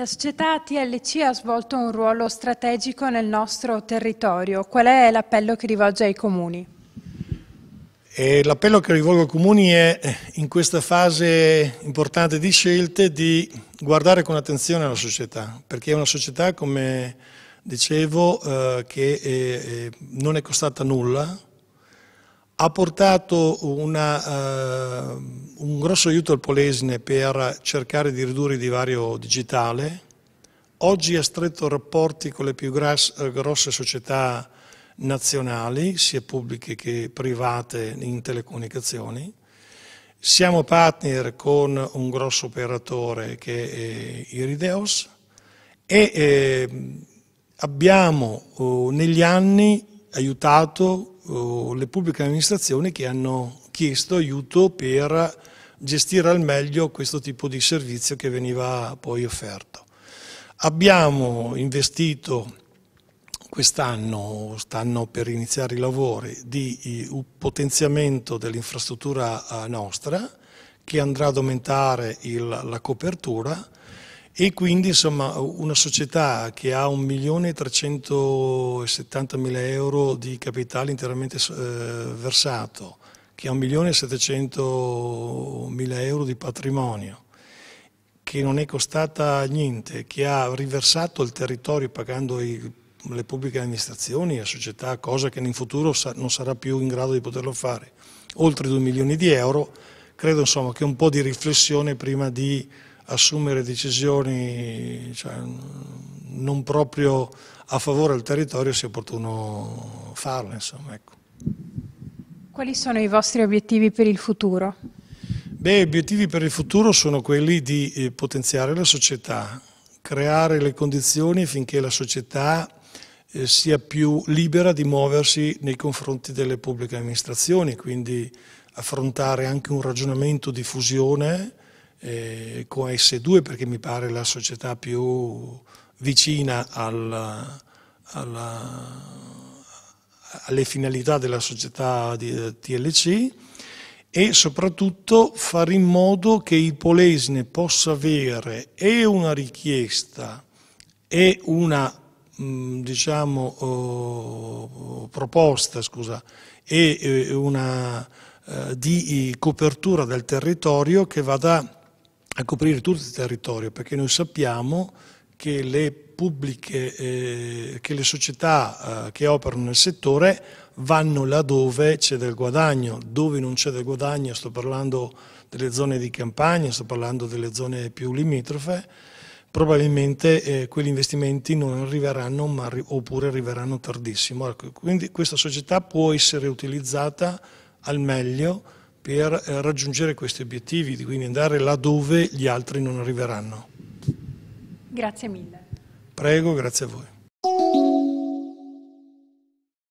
La società TLC ha svolto un ruolo strategico nel nostro territorio. Qual è l'appello che rivolge ai comuni? l'appello che rivolgo ai comuni è in questa fase importante di scelte di guardare con attenzione la società, perché è una società, come dicevo, eh, che eh, eh, non è costata nulla, ha portato una, uh, un grosso aiuto al Polesine per cercare di ridurre il divario digitale, oggi ha stretto rapporti con le più grosse società nazionali, sia pubbliche che private in telecomunicazioni, siamo partner con un grosso operatore che è Irideos e eh, abbiamo eh, negli anni aiutato eh, le pubbliche amministrazioni che hanno chiesto aiuto per gestire al meglio questo tipo di servizio che veniva poi offerto. Abbiamo investito quest'anno, stanno per iniziare i lavori, di un potenziamento dell'infrastruttura eh, nostra che andrà ad aumentare il, la copertura e quindi insomma una società che ha 1.370.000 euro di capitale interamente eh, versato, che ha 1.700.000 euro di patrimonio, che non è costata niente, che ha riversato il territorio pagando i, le pubbliche amministrazioni la società, cosa che in futuro sa, non sarà più in grado di poterlo fare, oltre 2 milioni di euro, credo insomma che un po' di riflessione prima di assumere decisioni cioè, non proprio a favore del territorio sia opportuno farle. Insomma, ecco. Quali sono i vostri obiettivi per il futuro? Beh, obiettivi per il futuro sono quelli di eh, potenziare la società, creare le condizioni affinché la società eh, sia più libera di muoversi nei confronti delle pubbliche amministrazioni, quindi affrontare anche un ragionamento di fusione eh, con S2 perché mi pare la società più vicina alla, alla, alle finalità della società di, eh, TLC e soprattutto fare in modo che il Polesne possa avere e una richiesta e una mm, diciamo, oh, proposta scusa, e eh, una eh, di copertura del territorio che vada a coprire tutto il territorio, perché noi sappiamo che le pubbliche, eh, che le società eh, che operano nel settore vanno laddove c'è del guadagno, dove non c'è del guadagno, sto parlando delle zone di campagna, sto parlando delle zone più limitrofe, probabilmente eh, quegli investimenti non arriveranno arri oppure arriveranno tardissimo. Ecco, quindi questa società può essere utilizzata al meglio per eh, raggiungere questi obiettivi, quindi andare laddove gli altri non arriveranno. Grazie mille. Prego, grazie a voi.